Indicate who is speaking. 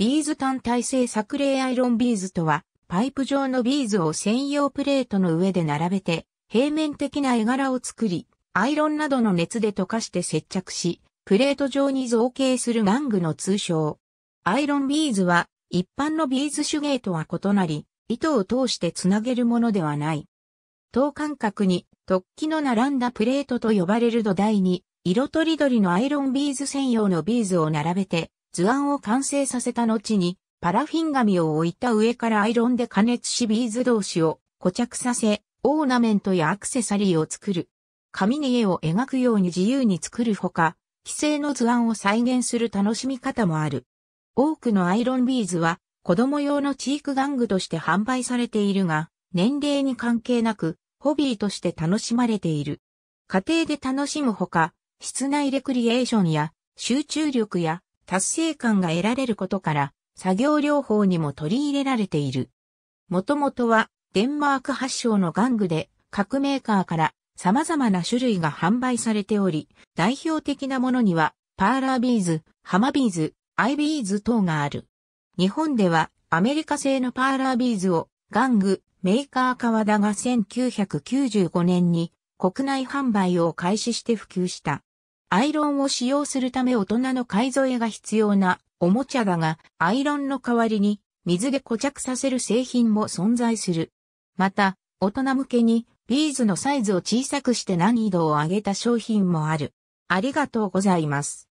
Speaker 1: ビーズ単体製作例アイロンビーズとは、パイプ状のビーズを専
Speaker 2: 用プレートの上で並べて、平面的な絵柄を作り、アイロンなどの熱で溶かして接着し、プレート状に造形する玩具の通称。アイロンビーズは、一般のビーズ手芸とは異なり、糸を通してつなげるものではない。等間隔に突起の並んだプレートと呼ばれる土台に、色とりどりのアイロンビーズ専用のビーズを並べて、図案を完成させた後に、パラフィン紙を置いた上からアイロンで加熱しビーズ同士を固着させ、オーナメントやアクセサリーを作る。紙に絵を描くように自由に作るほか、既成の図案を再現する楽しみ方もある。多くのアイロンビーズは子供用のチーク玩具として販売されているが、年齢に関係なく、ホビーとして楽しまれている。家庭で楽しむほか、室内レクリエーションや集中力や達成感が得られることから、作業療法にも取り入れられている。もともとは、デンマーク発祥の玩具で、各メーカーから様々な種類が販売されており、代表的なものには、パーラービーズ、ハマビーズ、アイビーズ等がある。日本では、アメリカ製のパーラービーズを、玩具、メーカー川田が1995年に国内販売を開始して普及した。アイロンを使用するため大人の買い添えが必要なおもちゃだが、アイロンの代わりに水で固着させる製品も存在する。また、大人向けにビーズのサイズを小さくして難易度を上げた商品も
Speaker 1: ある。ありがとうございます。